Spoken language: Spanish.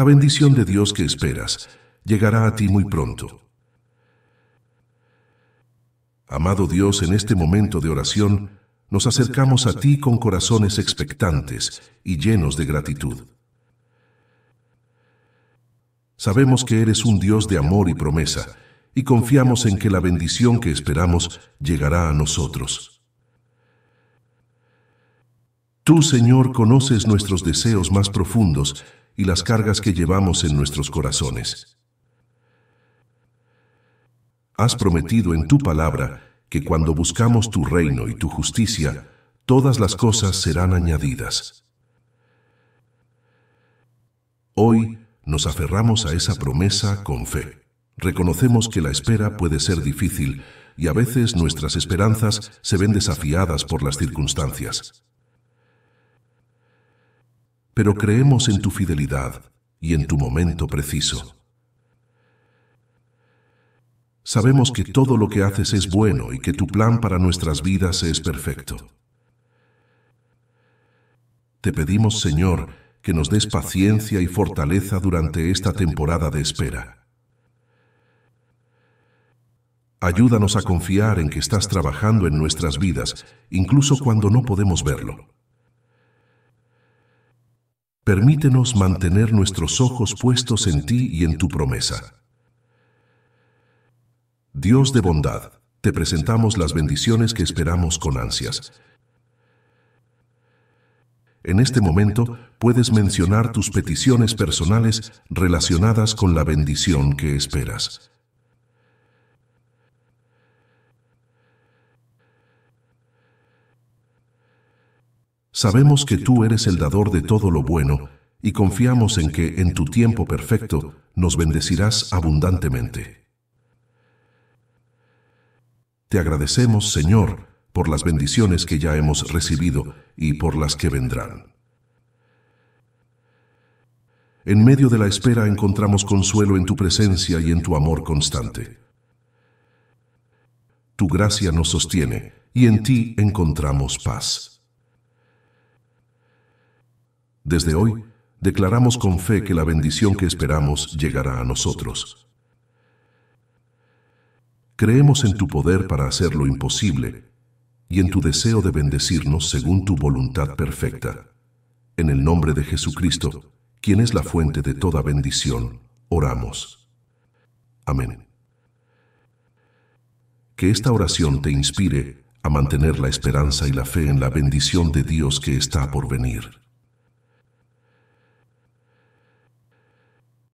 La bendición de Dios que esperas llegará a ti muy pronto. Amado Dios, en este momento de oración, nos acercamos a ti con corazones expectantes y llenos de gratitud. Sabemos que eres un Dios de amor y promesa, y confiamos en que la bendición que esperamos llegará a nosotros. Tú, Señor, conoces nuestros deseos más profundos y las cargas que llevamos en nuestros corazones. Has prometido en tu palabra que cuando buscamos tu reino y tu justicia, todas las cosas serán añadidas. Hoy nos aferramos a esa promesa con fe. Reconocemos que la espera puede ser difícil y a veces nuestras esperanzas se ven desafiadas por las circunstancias pero creemos en tu fidelidad y en tu momento preciso. Sabemos que todo lo que haces es bueno y que tu plan para nuestras vidas es perfecto. Te pedimos, Señor, que nos des paciencia y fortaleza durante esta temporada de espera. Ayúdanos a confiar en que estás trabajando en nuestras vidas, incluso cuando no podemos verlo permítenos mantener nuestros ojos puestos en ti y en tu promesa. Dios de bondad, te presentamos las bendiciones que esperamos con ansias. En este momento puedes mencionar tus peticiones personales relacionadas con la bendición que esperas. Sabemos que tú eres el dador de todo lo bueno, y confiamos en que en tu tiempo perfecto nos bendecirás abundantemente. Te agradecemos, Señor, por las bendiciones que ya hemos recibido y por las que vendrán. En medio de la espera encontramos consuelo en tu presencia y en tu amor constante. Tu gracia nos sostiene y en ti encontramos paz. Desde hoy, declaramos con fe que la bendición que esperamos llegará a nosotros. Creemos en tu poder para hacer lo imposible y en tu deseo de bendecirnos según tu voluntad perfecta. En el nombre de Jesucristo, quien es la fuente de toda bendición, oramos. Amén. Que esta oración te inspire a mantener la esperanza y la fe en la bendición de Dios que está por venir.